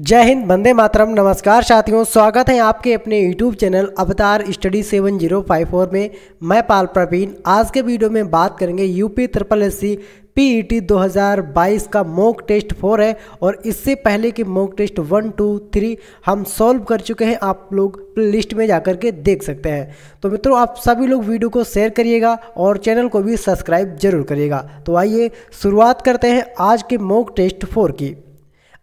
जय हिंद बंदे मातरम नमस्कार साथियों स्वागत है आपके अपने YouTube चैनल अवतार स्टडी 7054 में मैं पाल प्रवीण आज के वीडियो में बात करेंगे यूपी ट्रिपल एस सी हज़ार 2022 का मॉक टेस्ट फोर है और इससे पहले के mock test one two three हम सॉल्व कर चुके हैं आप लोग लिस्ट में जाकर के देख सकते हैं तो मित्रों आप सभी लोग वीडियो को शेयर करिएगा और चैनल को भी सब्सक्राइब जरूर करिएगा तो आइए शुरुआत करते हैं आज के मॉक टेस्ट फोर की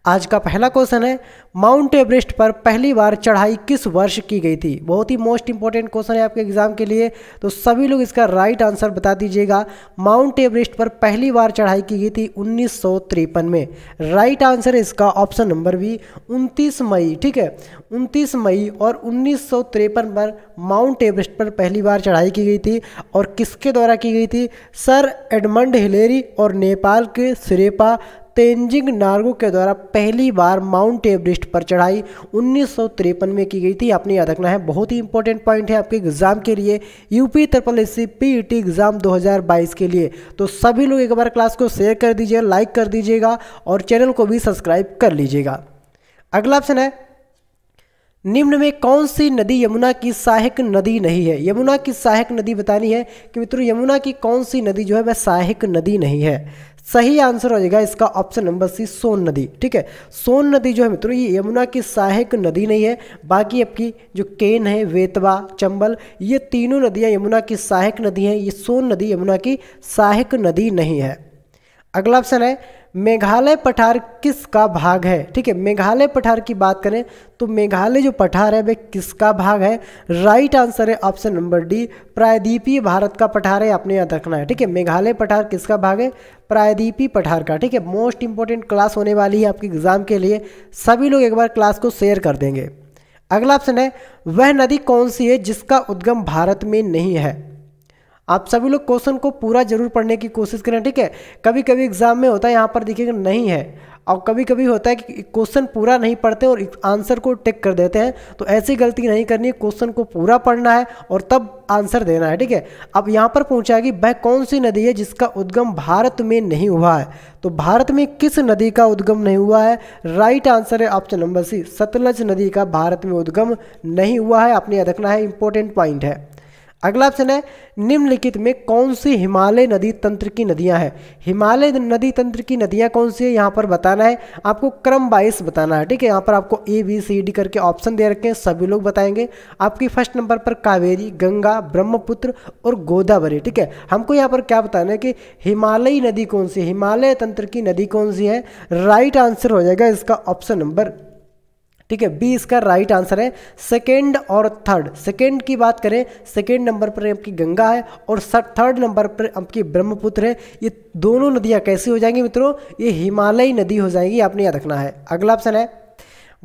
आज का पहला क्वेश्चन है माउंट एवरेस्ट पर पहली बार चढ़ाई किस वर्ष की गई थी बहुत ही मोस्ट इंपॉर्टेंट क्वेश्चन है आपके एग्जाम के लिए तो सभी लोग इसका राइट आंसर बता दीजिएगा माउंट एवरेस्ट पर पहली बार चढ़ाई की गई थी उन्नीस में राइट आंसर इसका ऑप्शन नंबर बी 29 मई ठीक है 29 मई और उन्नीस पर माउंट एवरेस्ट पर पहली बार चढ़ाई की गई थी और किसके द्वारा की गई थी सर एडमंड हिलेरी और नेपाल के सिरेपा तेंजिंग नार्गो के द्वारा पहली बार माउंट एवरेस्ट पर चढ़ाई उन्नीस में की गई थी आपने याद रखना है बहुत ही इंपॉर्टेंट पॉइंट है आपके एग्जाम के लिए UP triple S C exam 2022 के लिए तो सभी लोग एक बार क्लास को शेयर कर दीजिए लाइक कर दीजिएगा और चैनल को भी सब्सक्राइब कर लीजिएगा अगला ऑप्शन है निम्न में कौन सी नदी यमुना की सहायक नदी नहीं है यमुना की सहायक नदी बतानी है कि मित्रों यमुना की कौन सी नदी जो है वह सहायक नदी नहीं है सही आंसर हो जाएगा इसका ऑप्शन नंबर सी सोन नदी ठीक है सोन नदी जो है मित्रों ये यमुना की सहायक नदी नहीं है बाकी आपकी जो केन है वेतवा चंबल ये तीनों नदियां यमुना की सहायक नदी हैं ये सोन नदी यमुना की सहायक नदी नहीं है अगला ऑप्शन है मेघालय पठार किसका भाग है ठीक है मेघालय पठार की बात करें तो मेघालय जो पठार है वह किसका भाग है राइट आंसर है ऑप्शन नंबर डी प्रायद्वीपीय भारत का पठार है आपने याद रखना है ठीक है मेघालय पठार किसका भाग है प्रायद्वीपीय पठार का ठीक है मोस्ट इंपॉर्टेंट क्लास होने वाली है आपके एग्जाम के लिए सभी लोग एक बार क्लास को शेयर कर देंगे अगला ऑप्शन है वह नदी कौन सी है जिसका उद्गम भारत में नहीं है आप सभी लोग क्वेश्चन को पूरा जरूर पढ़ने की कोशिश करें ठीक है कभी कभी एग्जाम में होता है यहाँ पर देखिएगा नहीं है और कभी कभी होता है कि क्वेश्चन पूरा नहीं पढ़ते और आंसर को टिक कर देते हैं तो ऐसी गलती नहीं करनी है क्वेश्चन को पूरा पढ़ना है और तब आंसर देना है ठीक है अब यहाँ पर पूछा है कि वह कौन सी नदी है जिसका उद्गम भारत में नहीं हुआ है तो भारत में किस नदी का उद्गम नहीं हुआ है राइट आंसर है ऑप्शन नंबर सी सतलज नदी का भारत में उद्गम नहीं हुआ है आपने यह देखना है इंपॉर्टेंट पॉइंट है अगला ऑप्शन है निम्नलिखित में कौन सी हिमालय नदी तंत्र की नदियां हैं हिमालय नदी तंत्र की नदियां कौन सी है यहाँ पर बताना है आपको क्रम बाइस बताना है ठीक है यहाँ पर आपको ए बी सी डी करके ऑप्शन दे रखे हैं सभी लोग बताएंगे आपकी फर्स्ट नंबर पर कावेरी गंगा ब्रह्मपुत्र और गोदावरी ठीक है हमको यहाँ पर क्या बताना है कि हिमालयी नदी कौन सी हिमालय तंत्र की नदी कौन सी है राइट आंसर हो जाएगा इसका ऑप्शन नंबर ठीक है बी इसका राइट आंसर है सेकेंड और थर्ड सेकेंड की बात करें सेकेंड नंबर पर आपकी गंगा है और थर्ड नंबर पर आपकी ब्रह्मपुत्र है ये दोनों नदियां कैसी हो जाएंगी मित्रों ये हिमालयी नदी हो जाएगी आपने याद रखना है अगला ऑप्शन है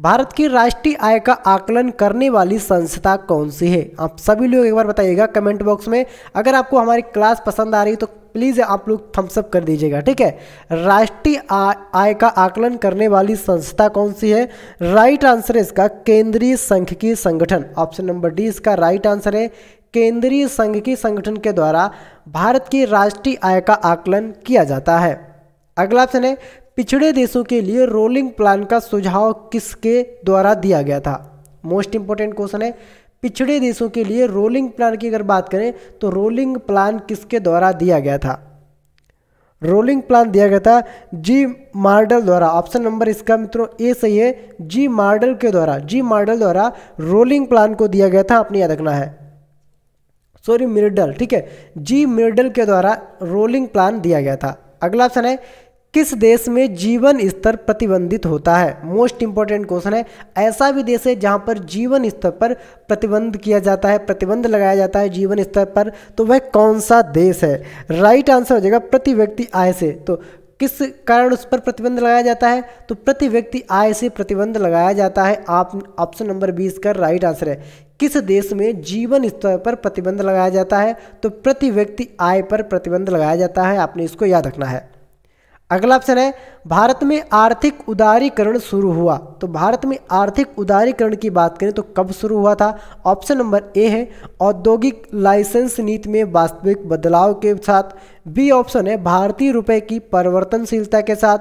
भारत की राष्ट्रीय आय का आकलन करने वाली संस्था कौन सी है आप सभी लोग एक बार बताइएगा कमेंट बॉक्स में अगर आपको हमारी क्लास पसंद आ रही है तो प्लीज़ आप लोग थम्सअप कर दीजिएगा ठीक है राष्ट्रीय आय का आकलन करने वाली संस्था कौन सी है राइट आंसर है इसका केंद्रीय संघ संगठन ऑप्शन नंबर डी इसका राइट आंसर है केंद्रीय संघ की संगठन के द्वारा भारत की राष्ट्रीय आय का आकलन किया जाता है अगला ऑप्शन है पिछड़े देशों के लिए रोलिंग प्लान का सुझाव किसके द्वारा दिया गया था मोस्ट इंपॉर्टेंट क्वेश्चन है पिछड़े देशों के लिए रोलिंग प्लान की अगर बात करें तो रोलिंग प्लान किसके द्वारा दिया गया था रोलिंग प्लान दिया गया था जी मार्डल द्वारा ऑप्शन नंबर इसका मित्रों ए सही है जी मार्डल के द्वारा जी मार्डल द्वारा रोलिंग प्लान को दिया गया था आपने याद रखना है सॉरी मिर्डल ठीक है जी मिर्डल के द्वारा रोलिंग प्लान दिया गया था अगला ऑप्शन है किस देश में जीवन स्तर प्रतिबंधित होता है मोस्ट इंपॉर्टेंट क्वेश्चन है ऐसा भी देश है जहाँ पर जीवन स्तर पर प्रतिबंध किया जाता है प्रतिबंध लगाया जाता है जीवन स्तर पर तो वह कौन सा देश है राइट आंसर हो जाएगा प्रति व्यक्ति आय से तो किस कारण उस पर प्रतिबंध लगाया जाता है तो प्रति व्यक्ति आय से प्रतिबंध लगाया जाता है आप ऑप्शन नंबर बीस का राइट आंसर है किस देश में जीवन स्तर पर प्रतिबंध लगाया जाता है तो प्रति व्यक्ति आय पर प्रतिबंध लगाया जाता है आपने इसको याद रखना है अगला ऑप्शन है भारत में आर्थिक उदारीकरण शुरू हुआ तो भारत में आर्थिक उदारीकरण की बात करें तो कब शुरू हुआ था ऑप्शन नंबर ए है औद्योगिक लाइसेंस नीति में वास्तविक बदलाव के साथ बी ऑप्शन है भारतीय रुपए की परिवर्तनशीलता के साथ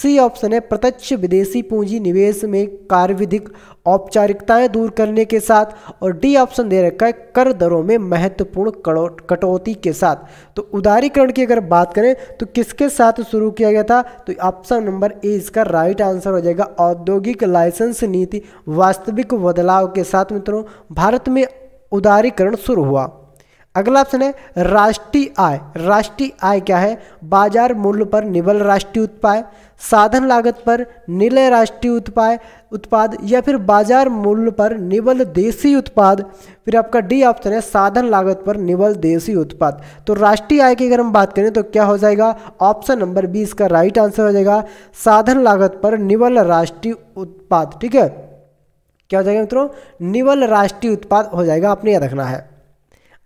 सी ऑप्शन है प्रत्यक्ष विदेशी पूंजी निवेश में कार्यविधिक औपचारिकताएं दूर करने के साथ और डी ऑप्शन दे रखा है कर दरों में महत्वपूर्ण कटौती के साथ तो उदारीकरण की अगर बात करें तो किसके साथ शुरू किया गया था तो आप ऑप्शन नंबर ए इसका राइट आंसर हो जाएगा औद्योगिक लाइसेंस नीति वास्तविक बदलाव के साथ मित्रों भारत में उदारीकरण शुरू हुआ अगला ऑप्शन है राष्ट्रीय आय राष्ट्रीय आय क्या है बाजार मूल्य पर निबल राष्ट्रीय उत्पाद साधन लागत पर निलय राष्ट्रीय उत्पाद उत्पाद या फिर बाजार मूल्य पर निबल देसी उत्पाद फिर आपका डी ऑप्शन है साधन लागत पर निबल देसी उत्पाद तो राष्ट्रीय आय की अगर हम बात करें तो क्या हो जाएगा ऑप्शन नंबर बी इसका राइट आंसर हो जाएगा साधन लागत पर निबल राष्ट्रीय उत्पाद ठीक है क्या हो जाएगा मित्रों निवल राष्ट्रीय उत्पाद हो जाएगा आपने याद रखना है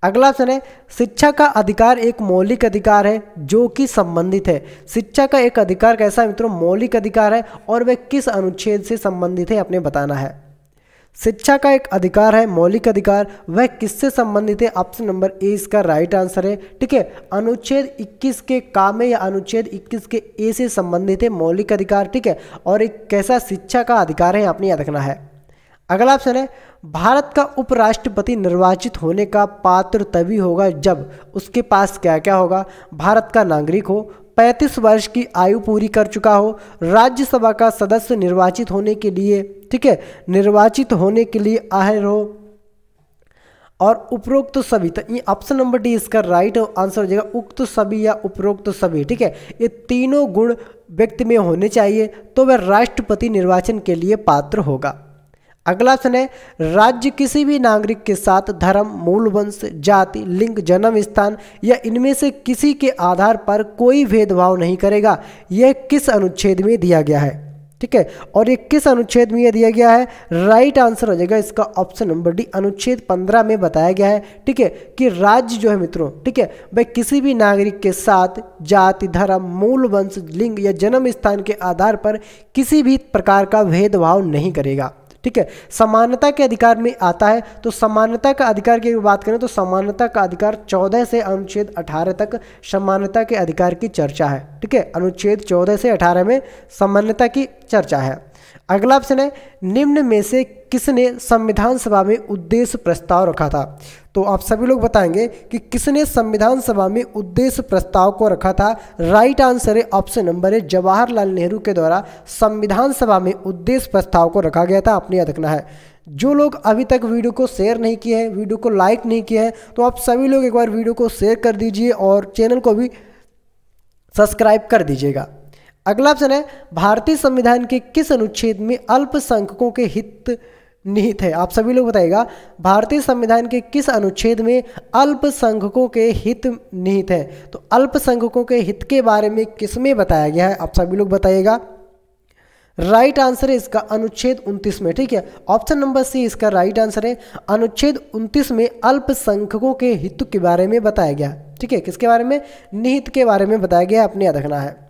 अगला ऑप्शन है शिक्षा का अधिकार एक मौलिक अधिकार है जो कि संबंधित है शिक्षा का एक अधिकार कैसा है मित्रों मौलिक अधिकार है और वह किस अनुच्छेद से संबंधित है आपने बताना है शिक्षा का एक अधिकार है मौलिक अधिकार वह किससे संबंधित है ऑप्शन नंबर ए इसका राइट आंसर है ठीक है अनुच्छेद 21 के कामे या अनुच्छेद 21 के ए से संबंधित है मौलिक अधिकार ठीक है और एक कैसा शिक्षा का अधिकार है आपने याद रखना है अगला ऑप्शन है भारत का उपराष्ट्रपति निर्वाचित होने का पात्र तभी होगा जब उसके पास क्या क्या होगा भारत का नागरिक हो 35 वर्ष की आयु पूरी कर चुका हो राज्यसभा का सदस्य निर्वाचित होने के लिए ठीक है निर्वाचित होने के लिए आहिर हो और उपरोक्त तो सभी तो ये ऑप्शन नंबर डी इसका राइट आंसर हो जाएगा उक्त तो सभी या उपरोक्त तो सभी ठीक है ये तीनों गुण व्यक्ति में होने चाहिए तो वह राष्ट्रपति निर्वाचन के लिए पात्र होगा अगला ऑप्शन है राज्य किसी भी नागरिक के साथ धर्म मूल वंश जाति लिंग जन्म स्थान या इनमें से किसी के आधार पर कोई भेदभाव नहीं करेगा यह किस अनुच्छेद में दिया गया है ठीक है और ये किस अनुच्छेद में यह दिया गया है राइट आंसर हो जाएगा इसका ऑप्शन नंबर डी अनुच्छेद पंद्रह में बताया गया है ठीक है कि राज्य जो है मित्रों ठीक है भाई किसी भी नागरिक के साथ जाति धर्म मूल वंश लिंग या जन्म स्थान के आधार पर किसी भी प्रकार का भेदभाव नहीं करेगा ठीक है समानता के अधिकार में आता है तो समानता का अधिकार की बात करें तो समानता का अधिकार 14 से अनुच्छेद 18 तक समानता के अधिकार की चर्चा है ठीक है अनुच्छेद 14 से 18 में समानता की चर्चा है अगला ऑप्शन है निम्न में से किसने संविधान सभा में उद्देश्य प्रस्ताव रखा था तो आप सभी लोग बताएंगे कि किसने संविधान सभा में उद्देश्य प्रस्ताव को रखा था राइट आंसर है ऑप्शन नंबर है जवाहरलाल नेहरू के द्वारा संविधान सभा में उद्देश्य प्रस्ताव को रखा गया था आपने याद रखना है जो लोग अभी तक वीडियो को शेयर नहीं किए हैं वीडियो को लाइक नहीं किए हैं तो आप सभी लोग एक बार वीडियो को शेयर कर दीजिए और चैनल को भी सब्सक्राइब कर दीजिएगा अगला ऑप्शन है भारतीय संविधान के किस अनुच्छेद में अल्पसंख्यकों के हित निहित है आप सभी लोग बताइएगा भारतीय संविधान के किस अनुच्छेद में अल्पसंख्यकों के हित निहित है तो अल्पसंख्यकों के हित के बारे में किस में बताया गया है आप सभी लोग बताइएगा राइट आंसर है इसका अनुच्छेद 29 में ठीक है ऑप्शन नंबर सी इसका राइट आंसर है अनुच्छेद 29 में अल्पसंख्यकों के हित के बारे में बताया गया ठीक है किसके बारे में निहित के बारे में बताया गया आपने याद रखना है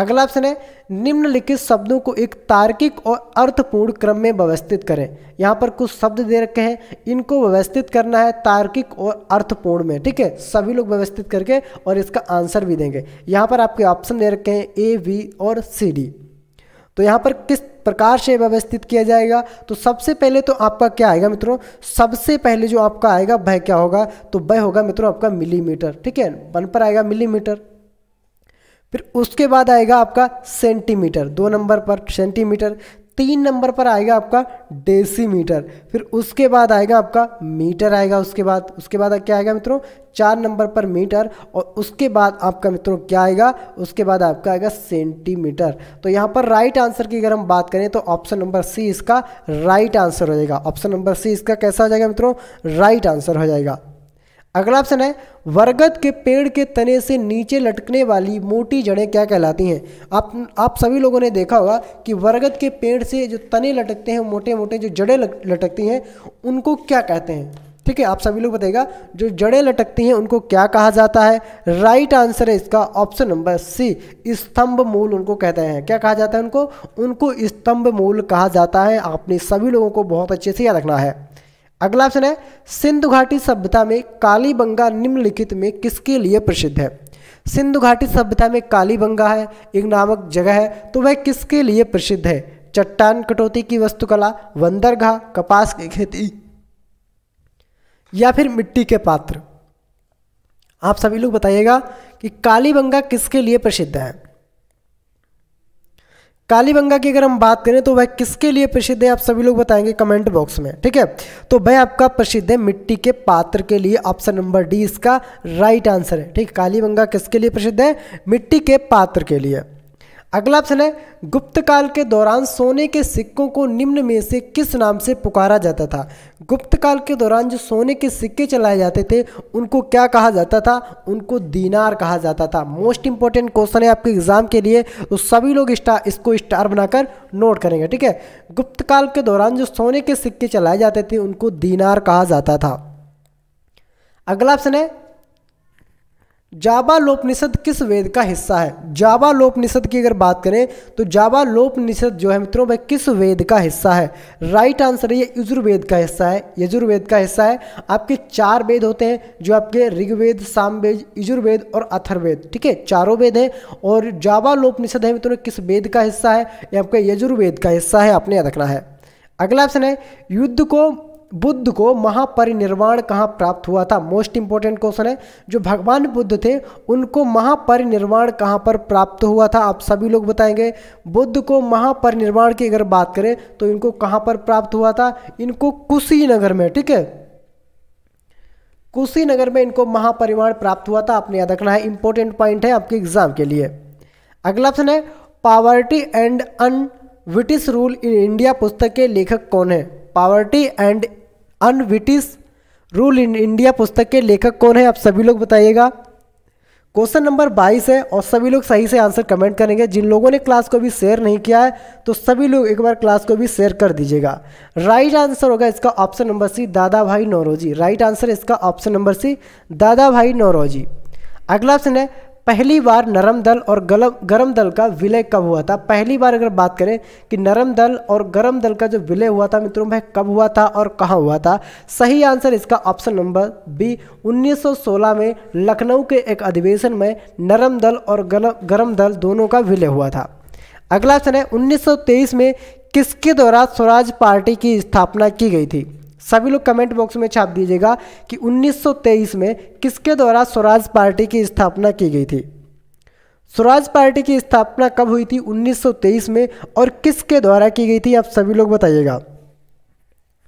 अगला ऑप्शन है निम्नलिखित शब्दों को एक तार्किक और अर्थपूर्ण क्रम में व्यवस्थित करें यहाँ पर कुछ शब्द दे रखे हैं इनको व्यवस्थित करना है तार्किक और अर्थपूर्ण में ठीक है सभी लोग व्यवस्थित करके और इसका आंसर भी देंगे यहाँ पर आपके ऑप्शन दे रखे हैं ए वी और सी डी तो यहाँ पर किस प्रकार से व्यवस्थित किया जाएगा तो सबसे पहले तो आपका क्या आएगा मित्रों सबसे पहले जो आपका आएगा वह क्या होगा तो वह होगा मित्रों आपका मिलीमीटर ठीक है वन पर आएगा मिलीमीटर फिर उसके बाद आएगा आपका सेंटीमीटर दो नंबर पर सेंटीमीटर तीन नंबर पर आएगा आपका डेसीमीटर फिर उसके बाद आएगा आपका मीटर आएगा उसके बाद उसके बाद क्या आएगा मित्रों चार नंबर पर मीटर और उसके बाद आपका मित्रों क्या आएगा उसके बाद आपका आएगा सेंटीमीटर तो यहाँ पर राइट आंसर की अगर हम बात करें तो ऑप्शन नंबर सी इसका राइट आंसर हो जाएगा ऑप्शन नंबर सी इसका कैसा हो जाएगा मित्रों राइट आंसर हो जाएगा अगला ऑप्शन है वरगद के पेड़ के तने से नीचे लटकने वाली मोटी जड़ें क्या कहलाती हैं आप आप सभी लोगों ने देखा होगा कि वरगद के पेड़ से जो तने लटकते हैं मोटे मोटे जो जड़ें लटकती हैं उनको क्या कहते हैं ठीक है आप सभी लोग बताइएगा जो जड़ें लटकती हैं उनको क्या कहा जाता है राइट आंसर है इसका ऑप्शन नंबर सी स्तंभ मूल उनको कहते हैं क्या कहा जाता है उनको उनको स्तंभ मूल कहा जाता है आपने सभी लोगों को बहुत अच्छे से याद रखना है अगला ऑप्शन है सिंधु घाटी सभ्यता में कालीबंगा निम्नलिखित में किसके लिए प्रसिद्ध है सिंधु घाटी सभ्यता में कालीबंगा है एक नामक जगह है तो वह किसके लिए प्रसिद्ध है चट्टान कटौती की वस्तुकला वंदरगाह कपास की खेती या फिर मिट्टी के पात्र आप सभी लोग बताइएगा कि कालीबंगा किसके लिए प्रसिद्ध है कालीबंगा की अगर हम बात करें तो वह किसके लिए प्रसिद्ध है आप सभी लोग बताएंगे कमेंट बॉक्स में ठीक है तो वह आपका प्रसिद्ध है मिट्टी के पात्र के लिए ऑप्शन नंबर डी इसका राइट आंसर है ठीक कालीबंगा किसके लिए प्रसिद्ध है मिट्टी के पात्र के लिए अगला ऑप्शन है गुप्त काल के दौरान सोने के सिक्कों को निम्न में से किस नाम से पुकारा जाता था गुप्त काल के दौरान जो सोने के सिक्के चलाए जाते थे उनको क्या कहा जाता था उनको दीनार कहा जाता था मोस्ट इंपॉर्टेंट क्वेश्चन है आपके एग्जाम के लिए तो सभी लोग स्टार इसको स्टार बनाकर नोट करेंगे ठीक है गुप्त काल के दौरान जो सोने के सिक्के चलाए जाते थे उनको दीनार कहा जाता था अगला ऑप्शन है जाबा लोपनिषद किस वेद का हिस्सा है जाबा लोपनिषद की अगर बात करें तो जाबा लोपनिषद जो है मित्रों वह किस वेद का हिस्सा है राइट आंसर है ये यजुर्वेद का हिस्सा है यजुर्वेद का हिस्सा है आपके चार वेद होते हैं जो आपके ऋग्वेद सामवेद यजुर्वेद और अथर्वेद ठीक है चारों वेद हैं और जावा लोपनिषद है मित्रों किस वेद का हिस्सा है ये आपका यजुर्वेद का हिस्सा है आपने याद रखना है अगला ऑप्शन है युद्ध को बुद्ध को महापरिनिर्वाण कहाँ प्राप्त हुआ था मोस्ट इंपॉर्टेंट क्वेश्चन है जो भगवान बुद्ध थे उनको महापरिनिर्वाण कहाँ पर प्राप्त हुआ था आप सभी लोग बताएंगे बुद्ध को महापरिनिर्वाण की अगर बात करें तो इनको कहाँ पर प्राप्त हुआ था इनको कुशीनगर में ठीक है कुशीनगर में इनको महापरिवार प्राप्त हुआ था आपने याद रखना है इंपॉर्टेंट पॉइंट है आपके एग्जाम के लिए अगला ऑप्शन है poverty and un British rule in India पुस्तक के लेखक कौन है poverty and unbritish rule in India पुस्तक के लेखक कौन है आप सभी लोग बताइएगा क्वेश्चन नंबर 22 है और सभी लोग सही से आंसर कमेंट करेंगे जिन लोगों ने क्लास को भी शेयर नहीं किया है तो सभी लोग एक बार क्लास को भी शेयर कर दीजिएगा राइट आंसर होगा इसका option number C Dadabhai Naoroji right answer इसका option number C Dadabhai Naoroji अगला ऑप्शन है पहली बार नरम दल और गलम गर्म दल का विलय कब हुआ था पहली बार अगर बात करें कि नरम दल और गर्म दल का जो विलय हुआ था मित्रों भाई कब हुआ था और कहाँ हुआ था सही आंसर इसका ऑप्शन नंबर बी 1916 में लखनऊ के एक अधिवेशन में नरम दल और गलम गर्म दल दोनों का विलय हुआ था अगला ऑप्शन है 1923 में किसके द्वारा स्वराज पार्टी की स्थापना की गई थी सभी लोग कमेंट बॉक्स में छाप दीजिएगा कि 1923 में किसके द्वारा स्वराज पार्टी की स्थापना की गई थी स्वराज पार्टी की स्थापना कब हुई थी 1923 में और किसके द्वारा की गई थी आप सभी लोग बताइएगा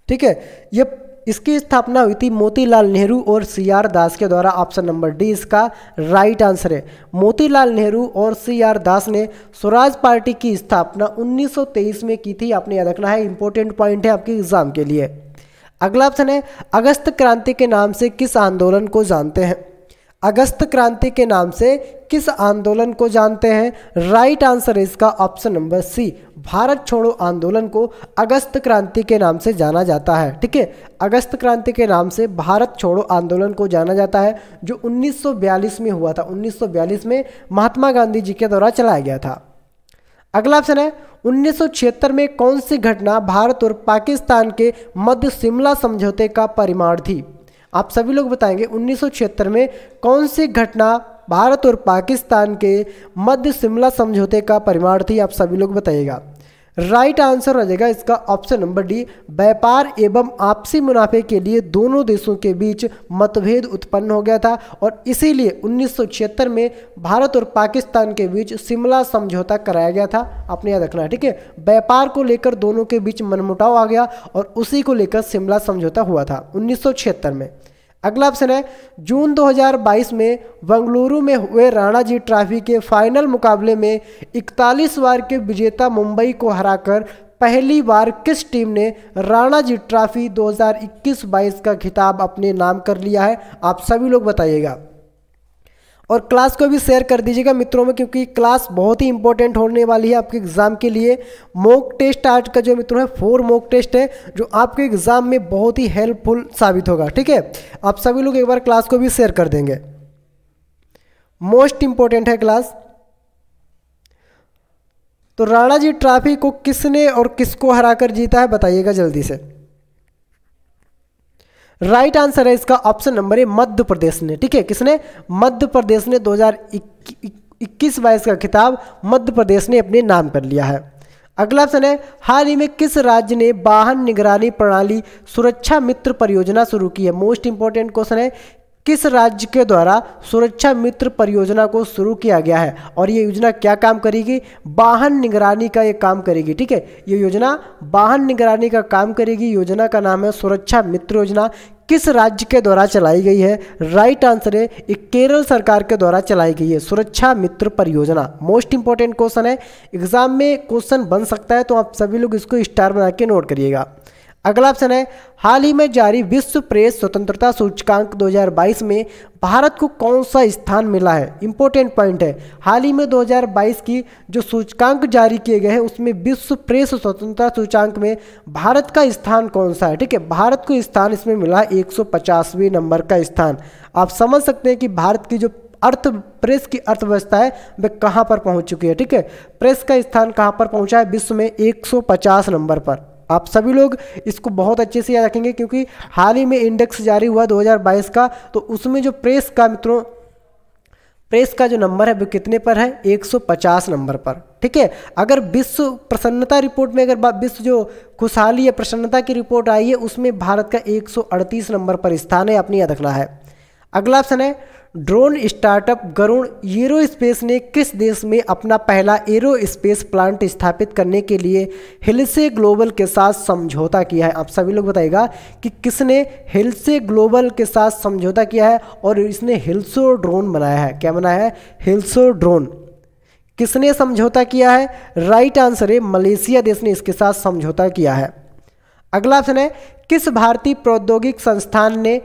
ठीक है ये इसकी स्थापना हुई थी मोतीलाल नेहरू और सी आर दास के द्वारा ऑप्शन नंबर डी इसका राइट आंसर है मोतीलाल नेहरू और सी आर दास ने स्वराज पार्टी की स्थापना 1923 में की थी आपने याद रखना है इंपॉर्टेंट पॉइंट है आपके एग्जाम के लिए अगला ऑप्शन है अगस्त क्रांति के नाम से किस आंदोलन को जानते हैं अगस्त क्रांति के नाम से किस आंदोलन को जानते हैं राइट आंसर इसका ऑप्शन नंबर सी भारत छोड़ो आंदोलन को अगस्त क्रांति के नाम से जाना जाता है ठीक है अगस्त क्रांति के नाम से भारत छोड़ो आंदोलन को जाना जाता है जो 1942 में हुआ था 1942 में महात्मा गांधी जी के द्वारा चलाया गया था अगला ऑप्शन है 1976 में कौन सी घटना भारत और पाकिस्तान के मध्य शिमला समझौते का परिमाण थी आप सभी लोग बताएंगे 1976 में कौन सी घटना भारत और पाकिस्तान के मध्य शिमला समझौते का परिमाण थी आप सभी लोग बताइएगा राइट right आंसर हो जाएगा इसका ऑप्शन नंबर डी व्यापार एवं आपसी मुनाफे के लिए दोनों देशों के बीच मतभेद उत्पन्न हो गया था और इसीलिए उन्नीस में भारत और पाकिस्तान के बीच शिमला समझौता कराया गया था आपने याद रखना ठीक है व्यापार को लेकर दोनों के बीच मनमुटाव आ गया और उसी को लेकर शिमला समझौता हुआ था उन्नीस में अगला ऑप्शन है जून 2022 में बंगलुरु में हुए राणा जी ट्रॉफी के फाइनल मुकाबले में 41 बार के विजेता मुंबई को हराकर पहली बार किस टीम ने राणा जी ट्रॉफी 2021-22 का खिताब अपने नाम कर लिया है आप सभी लोग बताइएगा और क्लास को भी शेयर कर दीजिएगा मित्रों में क्योंकि क्लास बहुत ही इंपॉर्टेंट होने वाली है आपके एग्ज़ाम के लिए मॉक टेस्ट आज का जो मित्रों है फोर मॉक टेस्ट है जो आपके एग्ज़ाम में बहुत ही हेल्पफुल साबित होगा ठीक है आप सभी लोग एक बार क्लास को भी शेयर कर देंगे मोस्ट इंपॉर्टेंट है क्लास तो राणा जी ट्रॉफी को किसने और किसको हराकर जीता है बताइएगा जल्दी से राइट आंसर है इसका ऑप्शन नंबर ए मध्य प्रदेश ने ठीक है किसने मध्य प्रदेश ने 2021 बाईस का खिताब मध्य प्रदेश ने अपने नाम कर लिया है अगला ऑप्शन है हाल ही में किस राज्य ने वाहन निगरानी प्रणाली सुरक्षा मित्र परियोजना शुरू की है मोस्ट इंपॉर्टेंट क्वेश्चन है किस राज्य के द्वारा सुरक्षा मित्र परियोजना को शुरू किया गया है और ये योजना क्या काम करेगी वाहन निगरानी का ये काम करेगी ठीक है ये योजना वाहन निगरानी का काम करेगी योजना का नाम है सुरक्षा मित्र योजना किस राज्य के द्वारा चलाई गई है राइट आंसर है केरल सरकार के द्वारा चलाई गई है सुरक्षा मित्र परियोजना मोस्ट इंपॉर्टेंट क्वेश्चन है एग्जाम में क्वेश्चन बन सकता है तो आप सभी लोग इसको स्टार बना के नोट करिएगा अगला ऑप्शन है हाल ही में जारी विश्व प्रेस स्वतंत्रता सूचकांक 2022 में भारत को कौन सा स्थान मिला है इंपॉर्टेंट पॉइंट है हाल ही में 2022 की जो सूचकांक जारी किए गए हैं उसमें विश्व प्रेस स्वतंत्रता सूचकांक में भारत का स्थान कौन सा है ठीक है भारत को स्थान इसमें मिला है एक नंबर का स्थान आप समझ सकते हैं कि भारत की जो अर्थ प्रेस की अर्थव्यवस्था है वह कहाँ पर पहुँच चुकी है ठीक है प्रेस का स्थान कहाँ पर पहुँचा है विश्व में एक नंबर पर आप सभी लोग इसको बहुत अच्छे से याद रखेंगे क्योंकि हाल ही में इंडेक्स जारी हुआ 2022 का तो उसमें जो प्रेस का मित्रों प्रेस का जो नंबर है वो कितने पर है 150 नंबर पर ठीक है अगर विश्व प्रसन्नता रिपोर्ट में अगर विश्व जो खुशहाली या प्रसन्नता की रिपोर्ट आई है उसमें भारत का एक नंबर पर स्थान है अपनी याद रखना है अगला ऑप्शन है drone startup Garuda aerospace ने किस देश में अपना पहला एरो स्पेस प्लांट स्थापित करने के लिए हिलसे ग्लोबल के साथ समझौता किया है आप सभी लोग बताइएगा कि किसने हिलसे ग्लोबल के साथ समझौता किया है और इसने हिल्सो ड्रोन बनाया है क्या बनाया है हिल्सो ड्रोन किसने समझौता किया है राइट आंसर है मलेशिया देश ने इसके साथ समझौता किया है अगला ऑप्शन है किस भारतीय प्रौद्योगिक संस्थान ने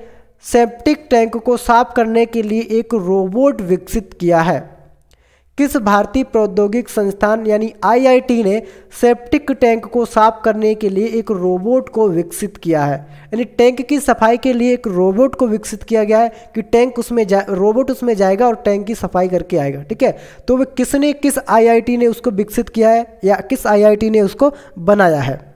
सेप्टिक टैंक को साफ करने के लिए एक रोबोट विकसित किया है किस भारतीय प्रौद्योगिक संस्थान यानी आईआईटी ने सेप्टिक टैंक को साफ करने के लिए एक रोबोट को विकसित किया है यानी टैंक की सफाई के लिए एक रोबोट को विकसित किया गया है कि टैंक उसमें जा रोबोट उसमें जाएगा और टैंक की सफाई करके आएगा ठीक है तो वह किसने किस आईआईटी ने उसको विकसित किया है या किस आईआईटी ने उसको बनाया है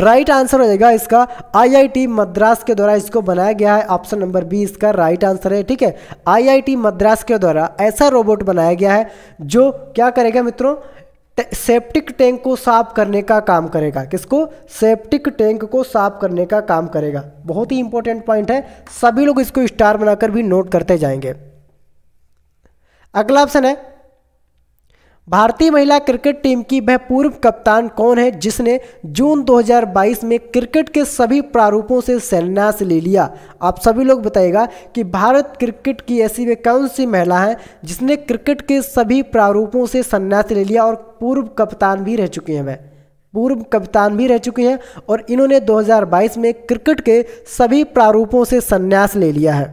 राइट आंसर हो जाएगा इसका आईआईटी मद्रास के द्वारा इसको बनाया गया है ऑप्शन नंबर बी इसका राइट आंसर है ठीक है आईआईटी मद्रास के द्वारा ऐसा रोबोट बनाया गया है जो क्या करेगा मित्रों सेप्टिक टैंक को साफ करने का काम करेगा किसको सेप्टिक टैंक को साफ करने का काम करेगा बहुत ही इंपॉर्टेंट पॉइंट है सभी लोग इसको स्टार बनाकर भी नोट करते जाएंगे अगला ऑप्शन है भारतीय महिला क्रिकेट टीम की वह पूर्व कप्तान कौन है जिसने जून 2022 में क्रिकेट के सभी प्रारूपों से संन्यास ले लिया आप सभी लोग बताइएगा कि भारत क्रिकेट की ऐसी वे कौन सी महिला हैं जिसने क्रिकेट के सभी प्रारूपों से संन्यास ले लिया और पूर्व कप्तान भी रह चुकी हैं वह पूर्व कप्तान भी रह चुकी हैं और इन्होंने 2022 में क्रिकेट के सभी प्रारूपों से संन्यास ले लिया है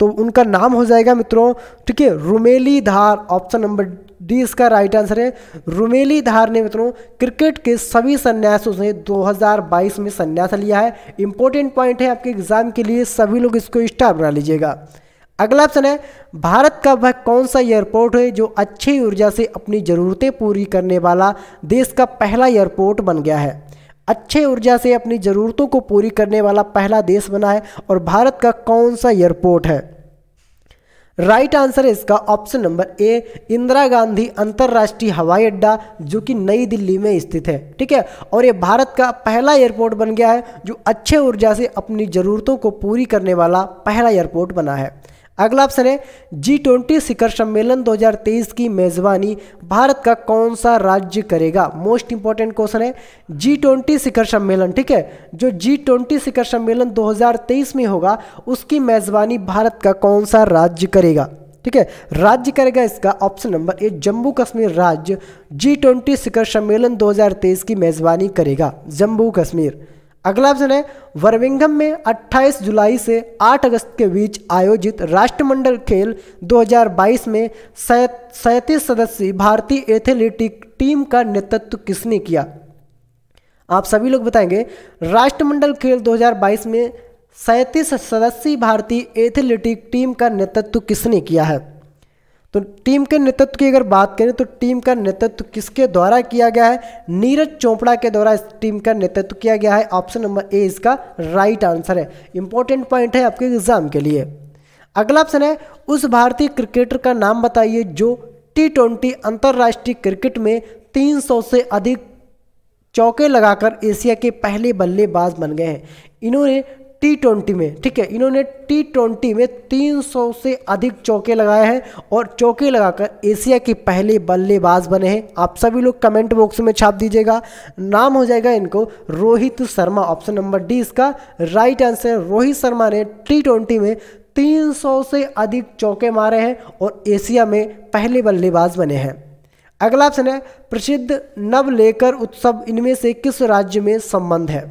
तो उनका नाम हो जाएगा मित्रों ठीक है Rumeli Dhar option number D इसका राइट आंसर है रुमेली धार ने मित्रों क्रिकेट के सभी संन्यासों से 2022 में संन्यास लिया है इंपॉर्टेंट पॉइंट है आपके एग्जाम के लिए सभी लोग इसको स्टार बना लीजिएगा अगला ऑप्शन है भारत का वह कौन सा एयरपोर्ट है जो अच्छी ऊर्जा से अपनी ज़रूरतें पूरी करने वाला देश का पहला एयरपोर्ट बन गया है अच्छे ऊर्जा से अपनी ज़रूरतों को पूरी करने वाला पहला देश बना है और भारत का कौन सा एयरपोर्ट है राइट आंसर है इसका option number A Indira Gandhi अंतर्राष्ट्रीय हवाई अड्डा जो कि नई दिल्ली में स्थित है ठीक है और ये भारत का पहला एयरपोर्ट बन गया है जो अच्छे ऊर्जा से अपनी ज़रूरतों को पूरी करने वाला पहला एयरपोर्ट बना है अगला ऑप्शन है जी ट्वेंटी शिखर सम्मेलन 2023 की मेज़बानी भारत का कौन सा राज्य करेगा मोस्ट इंपॉर्टेंट क्वेश्चन है जी ट्वेंटी शिखर सम्मेलन ठीक है जो जी ट्वेंटी शिखर सम्मेलन 2023 में होगा उसकी मेज़बानी भारत का कौन सा राज्य करेगा ठीक है राज्य करेगा इसका option number A Jammu Kashmir राज्य जी ट्वेंटी शिखर सम्मेलन 2023 की मेज़बानी करेगा जम्मू कश्मीर अगला ऑप्शन है वर्मिंगम में 28 जुलाई से 8 अगस्त के बीच आयोजित राष्ट्रमंडल खेल 2022 में सैंतीस सदस्यीय भारतीय एथलेटिक टीम का नेतृत्व किसने किया आप सभी लोग बताएंगे राष्ट्रमंडल खेल 2022 में सैंतीस सदस्यीय भारतीय एथलेटिक टीम का नेतृत्व किसने किया है तो टीम के नेतृत्व की अगर बात करें तो टीम का नेतृत्व किसके द्वारा किया गया है नीरज चोपड़ा के द्वारा इस टीम का नेतृत्व किया गया है ऑप्शन नंबर ए इसका राइट आंसर है इंपॉर्टेंट पॉइंट है आपके एग्जाम के लिए अगला ऑप्शन है उस भारतीय क्रिकेटर का नाम बताइए जो टी ट्वेंटी अंतर्राष्ट्रीय क्रिकेट में तीन से अधिक चौके लगाकर एशिया के पहले बल्लेबाज बन गए हैं इन्होंने टी ट्वेंटी में ठीक है इन्होंने टी ट्वेंटी में 300 से अधिक चौके लगाए हैं और चौके लगाकर एशिया के पहले बल्लेबाज बने हैं आप सभी लोग कमेंट बॉक्स में छाप दीजिएगा नाम हो जाएगा इनको Rohit Sharma option number D इसका राइट आंसर रोहित शर्मा ने टी ट्वेंटी में 300 से अधिक चौके मारे हैं और एशिया में पहले बल्लेबाज बने हैं अगला ऑप्शन है प्रसिद्ध नवलेकर उत्सव इनमें से किस राज्य में संबंध है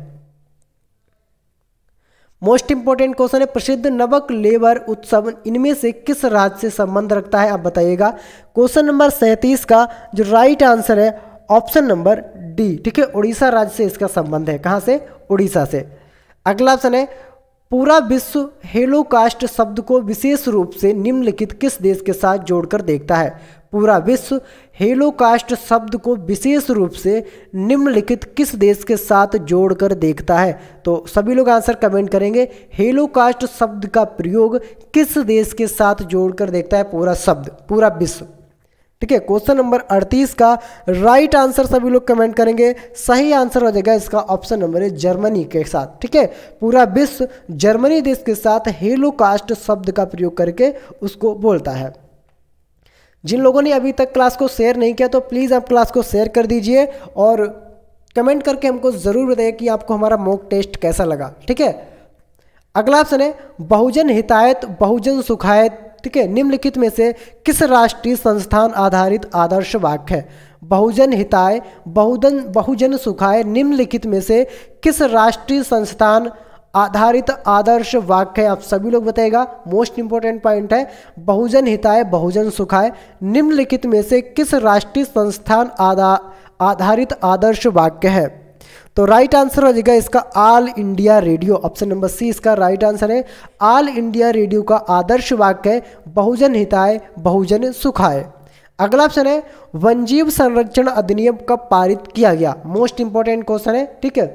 मोस्ट इंपॉर्टेंट क्वेश्चन है प्रसिद्ध नवक लेबर उत्सव इनमें से किस राज्य से संबंध रखता है आप बताइएगा क्वेश्चन नंबर सैंतीस का जो राइट आंसर है ऑप्शन नंबर डी ठीक है उड़ीसा राज्य से इसका संबंध है कहाँ से उड़ीसा से अगला ऑप्शन है पूरा विश्व हेलो कास्ट शब्द को विशेष रूप से निम्नलिखित किस देश के साथ जोड़कर देखता है पूरा विश्व हेलो कास्ट शब्द को विशेष रूप से निम्नलिखित किस देश के साथ जोड़कर देखता है तो सभी लोग आंसर कमेंट करेंगे हेलो कास्ट शब्द का प्रयोग किस देश के साथ जोड़कर देखता है पूरा शब्द पूरा विश्व ठीक है क्वेश्चन नंबर 38 का राइट आंसर सभी लोग कमेंट करेंगे सही आंसर हो जाएगा इसका ऑप्शन नंबर है जर्मनी के साथ ठीक है पूरा विश्व जर्मनी देश के साथ हेलोकास्ट शब्द का प्रयोग करके उसको बोलता है जिन लोगों ने अभी तक क्लास को शेयर नहीं किया तो प्लीज़ आप क्लास को शेयर कर दीजिए और कमेंट करके हमको ज़रूर बताइए कि आपको हमारा मॉक टेस्ट कैसा लगा ठीक है अगला ऑप्शन है बहुजन हितायत बहुजन सुखायत ठीक है निम्नलिखित में से किस राष्ट्रीय संस्थान आधारित आदर्श वाक्य है बहुजन हिताय बहुजन बहुजन सुखाय निम्नलिखित में से किस राष्ट्रीय संस्थान आधारित आदर्श वाक्य है आप सभी लोग बताएगा मोस्ट इंपॉर्टेंट पॉइंट है बहुजन हिताय बहुजन सुखाय निम्नलिखित में से किस राष्ट्रीय संस्थान आधा आधारित आदर्श वाक्य है तो राइट आंसर हो जाएगा इसका All India Radio option number C इसका राइट आंसर है ऑल इंडिया रेडियो का आदर्श वाक्य है बहुजन हिताय बहुजन सुखाए अगला ऑप्शन है वन्यजीव संरक्षण अधिनियम कब पारित किया गया मोस्ट इंपॉर्टेंट क्वेश्चन है ठीक है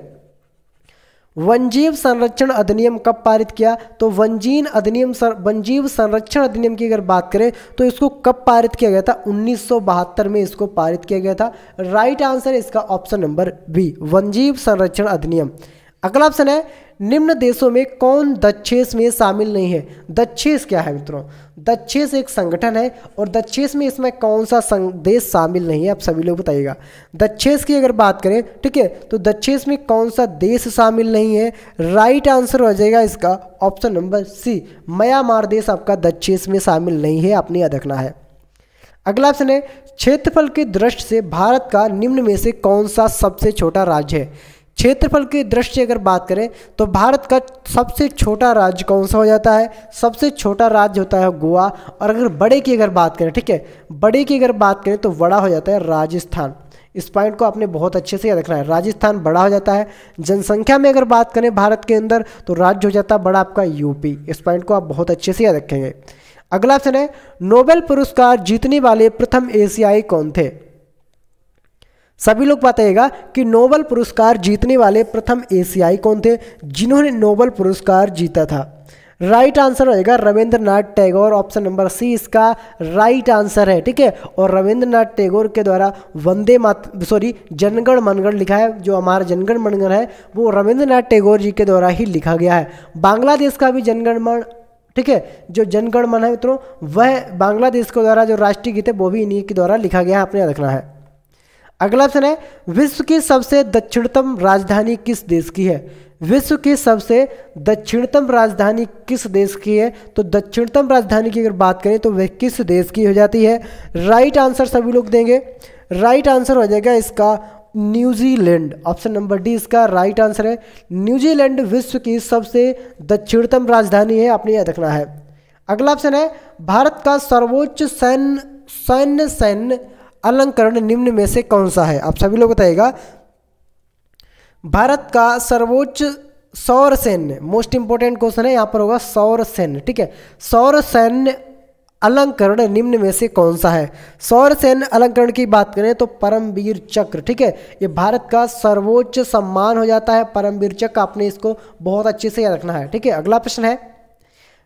वनजीव संरक्षण अधिनियम कब पारित किया तो वनजीन अधिनियम सर, वनजीव संरक्षण अधिनियम की अगर बात करें तो इसको कब पारित किया गया था उन्नीस में इसको पारित किया गया था राइट आंसर इसका ऑप्शन नंबर बी वनजीव संरक्षण अधिनियम अगला ऑप्शन है निम्न देशों में कौन दक्षेस में शामिल नहीं है दक्षेस क्या है मित्रों दक्षेस एक संगठन है और दक्षेस में इसमें कौन सा देश शामिल नहीं है आप सभी लोग बताइएगा दक्षेस की अगर बात करें ठीक है तो दक्षेस में कौन सा देश शामिल नहीं है राइट आंसर हो जाएगा इसका ऑप्शन नंबर सी म्यांमार देश आपका दक्षेस में शामिल नहीं है आपने याद रखना है अगला ऑप्शन है क्षेत्रफल की दृष्टि से भारत का निम्न में से कौन सा सबसे छोटा राज्य है क्षेत्रफल की दृष्टि अगर बात करें तो भारत का सबसे छोटा राज्य कौन सा हो जाता है सबसे छोटा राज्य होता है गोवा और अगर बड़े की अगर बात करें ठीक है बड़े की अगर बात करें तो बड़ा हो जाता है राजस्थान इस पॉइंट को आपने बहुत अच्छे से याद रखना है राजस्थान बड़ा हो जाता है जनसंख्या में अगर बात करें भारत के अंदर तो राज्य हो जाता है बड़ा आपका यूपी इस पॉइंट को आप बहुत अच्छे से याद रखेंगे अगला ऑप्शन है नोबेल पुरस्कार जीतने वाले प्रथम एशियाई कौन थे सभी लोग बताइएगा कि नोबल पुरस्कार जीतने वाले प्रथम एशियाई कौन थे जिन्होंने नोबल पुरस्कार जीता था राइट आंसर होएगा Rabindranath Tagore option number C इसका राइट आंसर है ठीक है और रविंद्रनाथ टैगोर के द्वारा वंदे मात सॉरी जनगण मनगण लिखा है जो हमारा जनगण मनगण है वो रविंद्रनाथ टैगोर जी के द्वारा ही लिखा गया है बांग्लादेश का भी जनगण मन ठीक है जो जनगण मन है मित्रों वह बांग्लादेश के द्वारा जो राष्ट्रीय गीत है वो भी इन्हीं के द्वारा लिखा गया है आपने रखना है अगला ऑप्शन है विश्व की सबसे दक्षिणतम राजधानी किस देश की है विश्व की सबसे दक्षिणतम राजधानी किस देश की है तो दक्षिणतम राजधानी की अगर बात करें तो वह किस देश की हो जाती है राइट आंसर सभी लोग देंगे राइट आंसर हो जाएगा इसका न्यूजीलैंड ऑप्शन नंबर डी इसका राइट आंसर है न्यूजीलैंड विश्व की सबसे दक्षिणतम राजधानी है आपने याद रखना है अगला ऑप्शन है भारत का सर्वोच्च सैन्य सैन्य सैन्य अलंकरण निम्न में से कौन सा है आप सभी लोग बताइएगा भारत का सर्वोच्च सौर सैन्य मोस्ट इंपोर्टेंट क्वेश्चन है यहां पर होगा सौर सैन्य ठीक है सौर सैन्य अलंकरण निम्न में से कौन सा है सौर सैन्य अलंकरण की बात करें तो परमवीर चक्र ठीक है ये भारत का सर्वोच्च सम्मान हो जाता है परमवीर चक्र आपने इसको बहुत अच्छे से याद रखना है ठीक है अगला प्रश्न है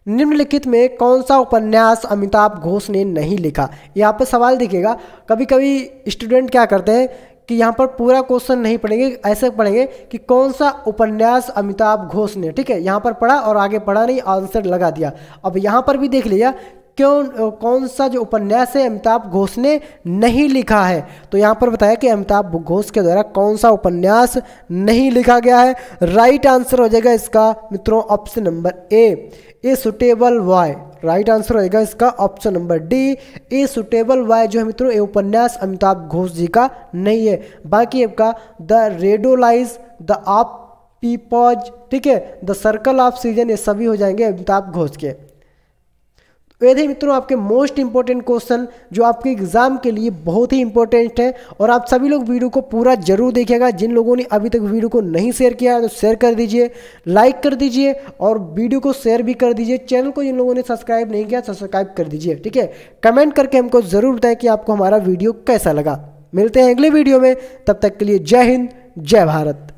निम्नलिखित में कौन सा उपन्यास अमिताभ घोष ने नहीं लिखा यहाँ पर सवाल दिखेगा कभी कभी स्टूडेंट क्या करते हैं कि यहाँ पर पूरा क्वेश्चन नहीं पढ़ेंगे ऐसे पढ़ेंगे कि कौन सा उपन्यास अमिताभ घोष ने ठीक है यहाँ पर पढ़ा और आगे पढ़ा नहीं आंसर लगा दिया अब यहाँ पर भी देख लिया क्यों कौन सा जो उपन्यास है अमिताभ घोष ने नहीं लिखा है तो यहाँ पर बताया कि अमिताभ घोष के द्वारा कौन सा उपन्यास नहीं लिखा गया है राइट आंसर हो जाएगा इसका मित्रों option number A a suitable boy right answer हो जाएगा इसका option number D a suitable boy जो है मित्रों ये उपन्यास अमिताभ घोष जी का नहीं है बाकी आपका द रेडोलाइज द आप पीपॉज ठीक है द सर्कल ऑफ सीजन ये सभी हो जाएंगे अमिताभ घोष के तो ये थे मित्रों आपके मोस्ट इंपॉर्टेंट क्वेश्चन जो आपके एग्जाम के लिए बहुत ही इंपॉर्टेंट है और आप सभी लोग वीडियो को पूरा जरूर देखिएगा जिन लोगों ने अभी तक वीडियो को नहीं शेयर किया है तो शेयर कर दीजिए लाइक कर दीजिए और वीडियो को शेयर भी कर दीजिए चैनल को जिन लोगों ने सब्सक्राइब नहीं किया सब्सक्राइब कर दीजिए ठीक है कमेंट करके हमको ज़रूर बताएं कि आपको हमारा वीडियो कैसा लगा मिलते हैं अगले वीडियो में तब तक के लिए जय हिंद जय भारत